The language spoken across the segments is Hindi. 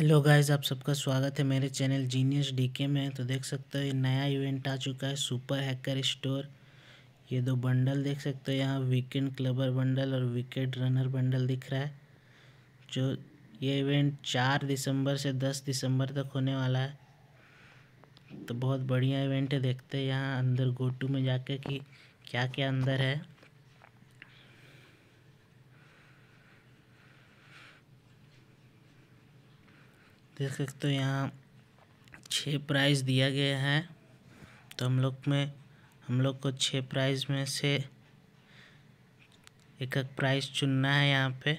हेलो गाइस आप सबका स्वागत है मेरे चैनल जीनियस डीके में तो देख सकते हो ये नया इवेंट आ चुका है सुपर हैकर स्टोर ये दो बंडल देख सकते हो यहाँ वीकेंड क्लबर बंडल और विकेट रनर बंडल दिख रहा है जो ये इवेंट चार दिसंबर से दस दिसंबर तक होने वाला है तो बहुत बढ़िया इवेंट है देखते हैं यहाँ अंदर गोटू में जाके कि क्या क्या अंदर है देख सकते हो तो यहाँ छः प्राइज़ दिया गया है तो हम लोग में हम लोग को छः प्राइज़ में से एक एक प्राइस चुनना है यहाँ पे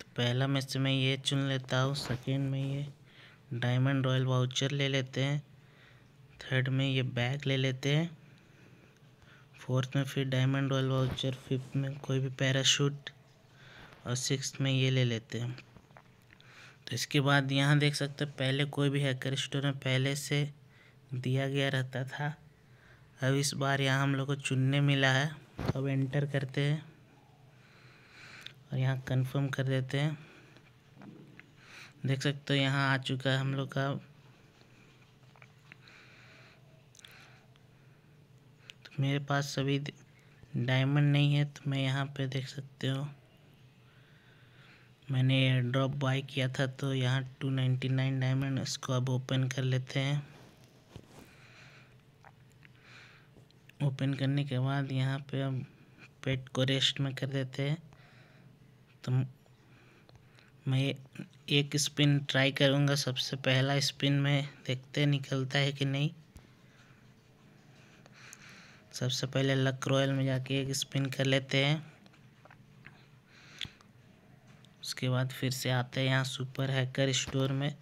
तो पहला में से मैं ये चुन लेता हूँ सेकेंड में ये डायमंड रॉयल वाउचर ले लेते हैं थर्ड में ये बैग ले लेते हैं फोर्थ में फिर डायमंड रॉयल वाउचर फिफ्थ में कोई भी पैराशूट और सिक्स में ये ले लेते हैं तो इसके बाद यहाँ देख सकते हैं पहले कोई भी हैकर स्टोर में पहले से दिया गया रहता था अब इस बार यहाँ हम लोग को चुनने मिला है अब एंटर करते हैं और यहाँ कंफर्म कर देते हैं देख सकते हो यहाँ आ चुका है हम लोग का तो मेरे पास सभी डायमंड नहीं है तो मैं यहाँ पे देख सकते हो मैंने ड्रॉप बाय किया था तो यहाँ टू नाइन्टी नाइन डायमंड इसको अब ओपन कर लेते हैं ओपन करने के बाद यहाँ पे अब पेट को रेस्ट में कर देते हैं तो मैं एक स्पिन ट्राई करूँगा सबसे पहला स्पिन में देखते निकलता है कि नहीं सबसे पहले लक रॉयल में जाके एक स्पिन कर लेते हैं उसके बाद फिर से आते हैं यहाँ सुपर हैकर स्टोर में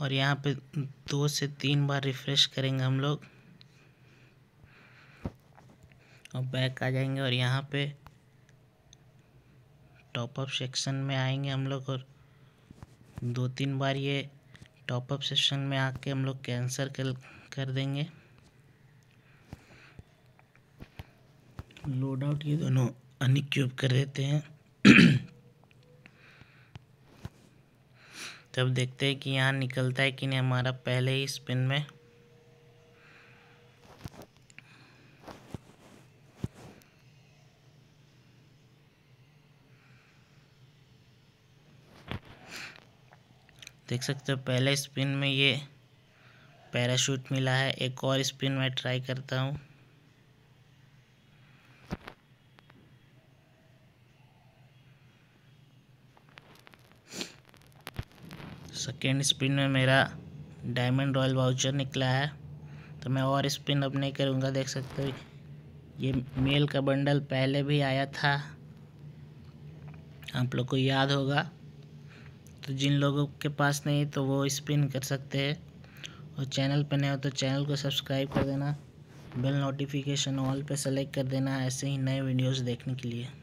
और यहाँ पे दो से तीन बार रिफ़्रेश करेंगे हम लोग और बैक आ जाएंगे और यहाँ पे टॉप अप सेक्शन में आएंगे हम लोग और दो तीन बार ये टॉपअप सेक्शन में आके हम लोग कैंसर कर, कर देंगे लोड आउट ये दोनों अनिक क्यूब कर देते हैं तब देखते हैं कि यहाँ निकलता है कि नहीं हमारा पहले ही स्पिन में देख सकते हो पहले स्पिन में ये पैराशूट मिला है एक और स्पिन में ट्राई करता हूँ सेकेंड स्पिन में मेरा डायमंड रॉयल वाउचर निकला है तो मैं और स्पिन अब नहीं करूँगा देख सकते हो ये मेल का बंडल पहले भी आया था आप लोग को याद होगा तो जिन लोगों के पास नहीं तो वो स्पिन कर सकते हैं और चैनल पर नए हो तो चैनल को सब्सक्राइब कर देना बेल नोटिफिकेशन ऑल पे सेलेक्ट कर देना ऐसे ही नए वीडियोस देखने के लिए